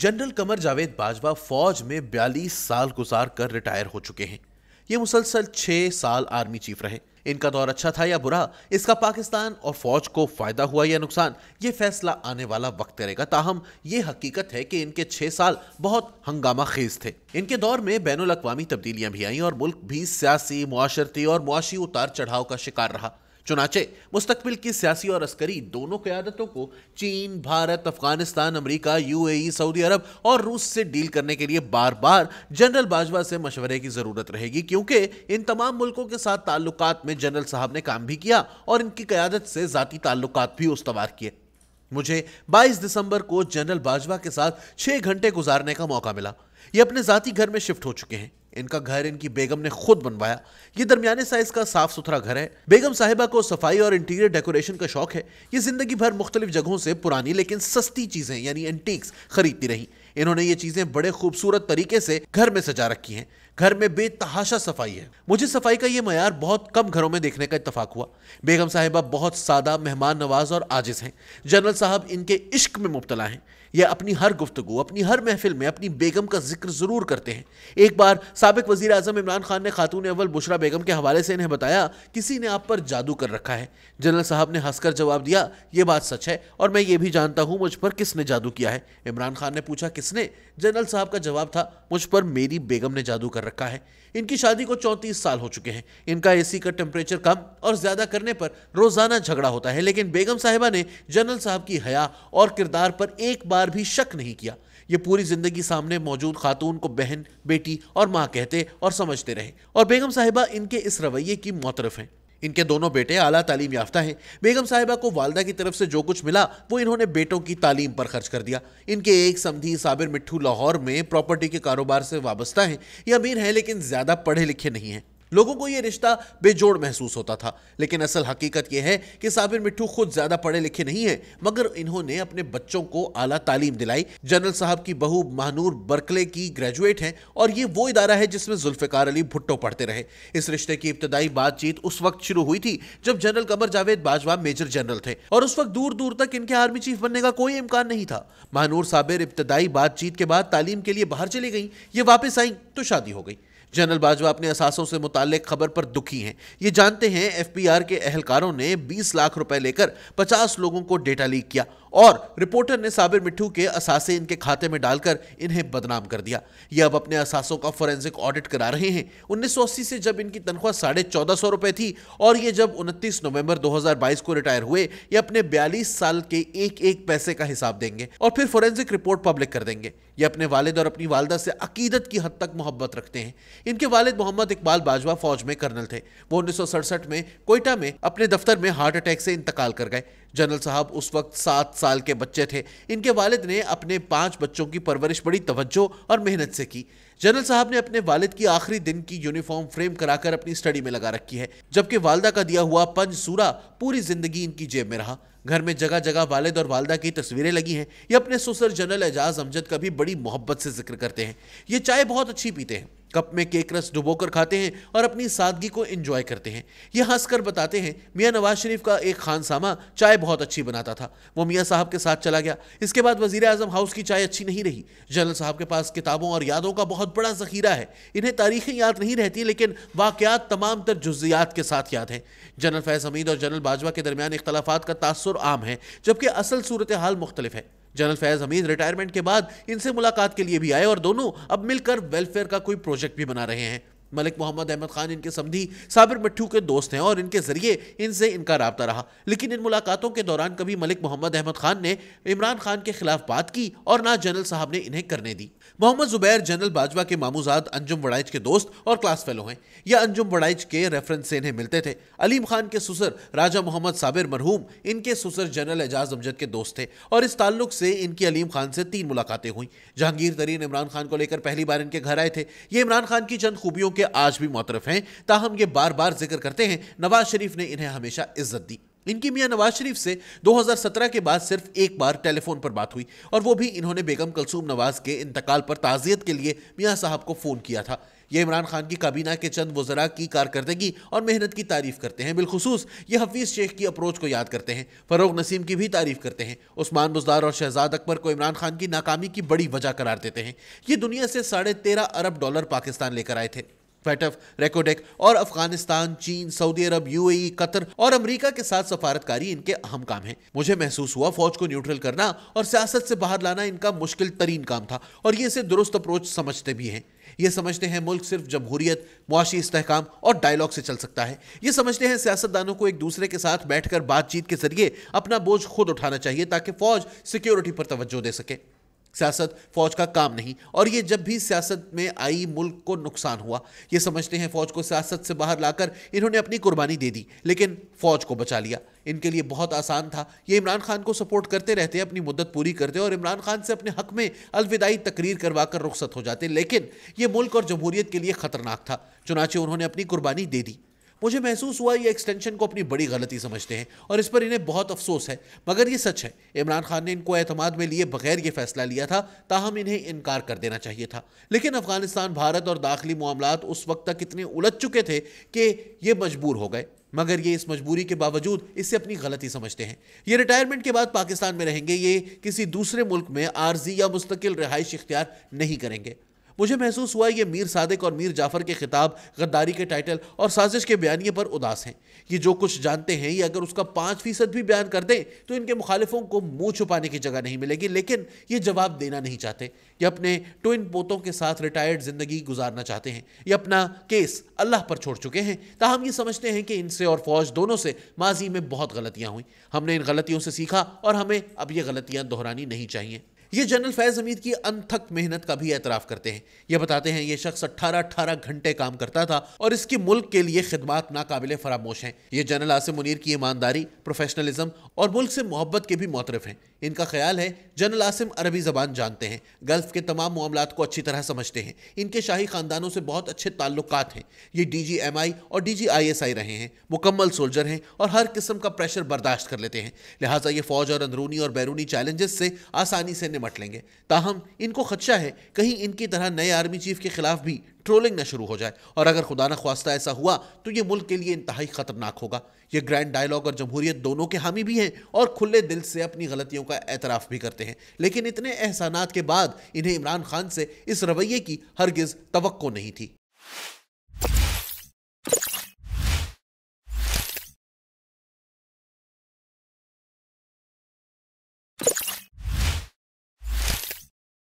general Qamar Javed Bajwa फौज में 42 साल गुजार कर रिटायर हो चुके हैं ये मुसलसल छह साल आर्मी चीफ रहे इनका दौर अच्छा था या बुरा इसका पाकिस्तान और फौज को फायदा हुआ या नुकसान ये फैसला आने वाला वक्त करेगा ताहम ये हकीकत है कि इनके छह साल बहुत हंगामा खेज थे इनके दौर में बैन अवी तब्दीलियां भी आईं और मुल्क भी सियासी माशरती और मुआशी उतार चढ़ाव का शिकार रहा चुनाचे मुस्तकबिल की सियासी और अस्करी दोनों क्यादतों को चीन भारत अफगानिस्तान अमरीका यूएई सऊदी अरब और रूस से डील करने के लिए बार बार जनरल बाजवा से मशवरे की ज़रूरत रहेगी क्योंकि इन तमाम मुल्कों के साथ ताल्लुक में जनरल साहब ने काम भी किया और इनकी क्यादत से ज़ाती ताल्लुक भी उसवार किए मुझे 22 दिसंबर को जनरल बाजवा के साथ छः घंटे गुजारने का मौका मिला ये अपने जाति घर में शिफ्ट हो चुके हैं इनका घर इनकी बेगम ने खुद बनवाया ये दरमियाने साइज का साफ सुथरा घर है बेगम साहिबा को सफाई और इंटीरियर डेकोरेशन का शौक है ये जिंदगी भर मुख्तलिफ जगहों से पुरानी लेकिन सस्ती चीजें यानी एंटीक्स खरीदती रही इन्होंने ये चीजें बड़े खूबसूरत तरीके से घर में सजा रखी हैं घर में बेतहाशा सफाई है मुझे सफाई का ये मैार बहुत कम घरों में देखने का इतफाक हुआ बेगम साहिबा बहुत सादा मेहमान नवाज और आजिज हैं जनरल साहब इनके इश्क में मुबतला हैं यह अपनी हर गुफ्तु अपनी हर महफिल में अपनी बेगम का जिक्र ज़रूर करते हैं एक बार सबक वजी अजम इमरान खान ने खातून अव्वल बुशरा बेगम के हवाले से इन्हें बताया किसी ने आप पर जादू कर रखा है जनरल साहब ने हंसकर जवाब दिया ये बात सच है और मैं ये भी जानता हूँ मुझ पर किसने जादू किया है इमरान खान ने पूछा किसने जनरल साहब का जवाब था मुझ पर मेरी बेगम ने जादू कर कर रखा है इनकी शादी को 34 साल हो चुके हैं इनका एसी का टेम्परेचर कम और ज़्यादा करने पर रोज़ाना झगड़ा होता है लेकिन बेगम साहिबा ने जनरल साहब की हया और किरदार पर एक बार भी शक नहीं किया ये पूरी ज़िंदगी सामने मौजूद खातून को बहन बेटी और माँ कहते और समझते रहे और बेगम साहिबा इनके इस रवैये की मोतरफ हैं इनके दोनों बेटे आला तालीम याफ्ता हैं बेगम साहिबा को वालदा की तरफ से जो कुछ मिला वो इन्होंने बेटों की तालीम पर खर्च कर दिया इनके एक समधी साबिर मिट्ठू लाहौर में प्रॉपर्टी के कारोबार से वाबस्ता हैं ये अमीर हैं लेकिन ज़्यादा पढ़े लिखे नहीं हैं लोगों को यह रिश्ता बेजोड़ महसूस होता था लेकिन असल हकीकत यह है कि साबिर मिट्टू खुद ज़्यादा पढ़े लिखे नहीं है मगर इन्होंने अपने बच्चों को आला तालीम दिलाई जनरल साहब की बहू महानूर बर्कले की ग्रेजुएट है और ये वो इदारा है जिसमें जुल्फ़िकार अली भुट्टो पढ़ते रहे इस रिश्ते की इब्तदाई बातचीत उस वक्त शुरू हुई थी जब general Qamar Javed Bajwa major general थे और उस वक्त दूर दूर तक इनके आर्मी चीफ बनने का कोई इम्कान नहीं था महानूर साबिर इब्तदाई बातचीत के बाद तालीम के लिए बाहर चली गई ये वापस आई तो शादी हो गई जनरल बाजवा अपने असासों से मुतक खबर पर दुखी हैं ये जानते हैं एफपीआर के अहलकारों ने 20 लाख रुपए लेकर 50 लोगों को डेटा लीक किया और रिपोर्टर ने साबिर मिठू के असासे इनके खाते में डालकर इन्हें बदनाम कर दिया ये अब अपने असासों का फोरेंसिक ऑडिट करा रहे हैं 1980 से जब इनकी तनख्वाह साढ़े चौदह सौ रुपये थी और ये जब 29 नवंबर 2022 को रिटायर हुए ये अपने 42 साल के एक एक पैसे का हिसाब देंगे और फिर फोरेंसिक रिपोर्ट पब्लिक कर देंगे ये अपने वालद और अपनी वालदा से अकीदत की हद तक मोहब्बत रखते हैं इनके वालिद मोहम्मद इकबाल बाजवा फौज में कर्नल थे वो उन्नीस में कोयटा में अपने दफ्तर में हार्ट अटैक से इंतकाल कर गए जनरल साहब उस वक्त सात साल के बच्चे थे इनके वालिद ने अपने पांच बच्चों की परवरिश बड़ी तवज्जो और मेहनत से की जनरल साहब ने अपने वालिद की आखिरी दिन की यूनिफॉर्म फ्रेम कराकर अपनी स्टडी में लगा रखी है जबकि वालदा का दिया हुआ पंज सूरा पूरी जिंदगी इनकी जेब में रहा घर में जगह जगह वालिद और वालदा की तस्वीरें लगी हैं ये अपने सुसर जनरल एजाज अमजद का भी बड़ी मोहब्बत से जिक्र करते हैं ये चाय बहुत अच्छी पीते हैं कप में केक रस डुबोकर खाते हैं और अपनी सादगी को एंजॉय करते हैं ये हंसकर बताते हैं मियाँ नवाज शरीफ का एक सामा चाय बहुत अच्छी बनाता था वो मियाँ साहब के साथ चला गया इसके बाद वजीर अजम हाउस की चाय अच्छी नहीं रही जनरल साहब के पास किताबों और यादों का बहुत बड़ा जखीरा है इन्हें तारीखें याद नहीं रहती लेकिन वाकयात तमाम तर जुजियात के साथ याद हैं जनरल फैज़ हमीद और जनरल बाजवा के दरमियान इख्तलाफा का तासर आम है जबकि असल सूरत हाल मुख्तलिफ है जनरल फैज़ हमीद रिटायरमेंट के बाद इनसे मुलाकात के लिए भी आए और दोनों अब मिलकर वेलफेयर का कोई प्रोजेक्ट भी बना रहे हैं मलिक मोहम्मद अहमद खान इनके समधी साबिर मिट्ठू के दोस्त हैं और इनके ज़रिए इनसे इनका रबता रहा लेकिन इन मुलाकातों के दौरान कभी मलिक मोहम्मद अहमद खान ने इमरान खान के खिलाफ बात की और ना जनरल साहब ने इन्हें करने दी मोहम्मद जुबैर जनरल बाजवा के मामूजाद अंजुम वड़ाइज के दोस्त और क्लास फेलो हैं यह अंजुम वड़ाइज के रेफरेंस से इन्हें मिलते थे अलीम खान के सुसर राजा मोहम्मद साबिर मरहूम इनके सुसर जनरल एजाज अमजद के दोस्त थे और इस ताल्लुक से इनकी अलीम खान से तीन मुलाकातें हुई जहांगीर तरीन इमरान खान को लेकर पहली बार इनके घर आए थे ये इमरान खान की चंद खूबियों के के आज भी मोतरफ हैं ताहम ये बार बार जिक्र करते हैं नवाज शरीफ ने इन्हें हमेशा इज्जत दी इनकी मियाँ नवाज शरीफ से 2017 के बाद सिर्फ एक बार टेलीफोन पर बात हुई और वो भी इन्होंने बेगम कलसूम नवाज के इंतकाल पर ताज़ियत के लिए मियाँ साहब को फ़ोन किया था ये इमरान खान की काबीना के चंद वजरा की कारकर्दगी और मेहनत की तारीफ करते हैं बिलखसूस ये हफीज़ शेख की अप्रोच को याद करते हैं फ़रोग नसीम की भी तारीफ करते हैं उस्मान बुजदार और शहजाद अकबर को इमरान खान की नाकामी की बड़ी वजह करार देते हैं ये दुनिया से साढ़े अरब डॉलर पाकिस्तान लेकर आए थे फैटफ रेकोडेक और अफगानिस्तान चीन सऊदी अरब यूएई कतर और अमेरिका के साथ सफारतकारी इनके अहम काम है मुझे महसूस हुआ फौज को न्यूट्रल करना और सियासत से बाहर लाना इनका मुश्किल तरीन काम था और ये इसे दुरुस्त अप्रोच समझते भी हैं ये समझते हैं मुल्क सिर्फ जमहूरियत मुआशी इस्तेकाम और डायलॉग से चल सकता है ये समझते हैं सियासतदानों को एक दूसरे के साथ बैठकर बातचीत के जरिए अपना बोझ खुद उठाना चाहिए ताकि फौज सिक्योरिटी पर तवज्जो दे सके सियासत फौज का काम नहीं और ये जब भी सियासत में आई मुल्क को नुकसान हुआ ये समझते हैं फौज को सियासत से बाहर लाकर इन्होंने अपनी कुर्बानी दे दी लेकिन फौज को बचा लिया इनके लिए बहुत आसान था ये इमरान खान को सपोर्ट करते रहते अपनी मुद्दत पूरी करते और इमरान खान से अपने हक में अलविदाई तकरीर करवा कर रुख्सत हो जाते लेकिन ये मुल्क और जमहूरियत के लिए खतरनाक था चुनाचे उन्होंने अपनी कुर्बानी दे दी मुझे महसूस हुआ ये एक्सटेंशन को अपनी बड़ी गलती समझते हैं और इस पर इन्हें बहुत अफसोस है मगर ये सच है इमरान खान ने इनको एतमाद में लिए बगैर ये फैसला लिया था ताहम इन्हें इनकार कर देना चाहिए था लेकिन अफगानिस्तान भारत और दाखिली मामला उस वक्त तक इतने उलझ चुके थे कि ये मजबूर हो गए मगर ये इस मजबूरी के बावजूद इससे अपनी गलती समझते हैं ये रिटायरमेंट के बाद पाकिस्तान में रहेंगे ये किसी दूसरे मुल्क में आर्जी या मुस्तकिल रिहाइश इख्तियार नहीं करेंगे मुझे महसूस हुआ ये मीर सादिक और मीर जाफर के खिताब गद्दारी के टाइटल और साजिश के बयानिए पर उदास हैं ये जो कुछ जानते हैं ये अगर उसका पाँच फीसद भी बयान कर दें तो इनके मुखालिफों को मुँह छुपाने की जगह नहीं मिलेगी लेकिन ये जवाब देना नहीं चाहते ये अपने ट्विन पोतों के साथ रिटायर्ड ज़िंदगी गुजारना चाहते हैं ये अपना केस अल्लाह पर छोड़ चुके हैं ताहम ये समझते हैं कि इनसे और फौज दोनों से माजी में बहुत गलतियाँ हुई हमने इन गलतियों से सीखा और हमें अब ये गलतियाँ दोहरानी नहीं चाहिए ये जनरल फैज़ हमीद की अनथक मेहनत का भी एतराफ़ करते हैं ये बताते हैं ये शख्स अट्ठारह अट्ठारह घंटे काम करता था और इसकी मुल्क के लिए खिदमात नाकाबिले फरामोश हैं ये जनरल आसिम मुनीर की ईमानदारी प्रोफेशनलिज्म और मुल्क से मोहब्बत के भी मोतरफ हैं इनका ख्याल है जनरल आसिम अरबी ज़बान जानते हैं गल्फ़ के तमाम मामला को अच्छी तरह समझते हैं इनके शाही ख़ानदानों से बहुत अच्छे ताल्लुक हैं ये डी जी एम आई और D G I S I रहे हैं मुकम्मल सोल्जर हैं और हर किस्म का प्रेशर बर्दाश्त कर लेते हैं लिहाजा ये फ़ौज और अंदरूनी और बैरूनी चैलेंजेस से आसानी से निमट लेंगे ताहम इनको खदशा है कहीं इनकी तरह नए आर्मी चीफ के खिलाफ भी ट्रोलिंग ना शुरू हो जाए और अगर खुदा न खास्ता ऐसा हुआ तो ये मुल्क के लिए इंतहाई ख़तरनाक होगा ये ग्रैंड डायलॉग और जमहूरियत दोनों के हामी भी हैं और खुले दिल से अपनी गलतियों का एतराफ़ भी करते हैं लेकिन इतने एहसानात के बाद इन्हें इमरान खान से इस रवैये की हरगिज़ तो नहीं थी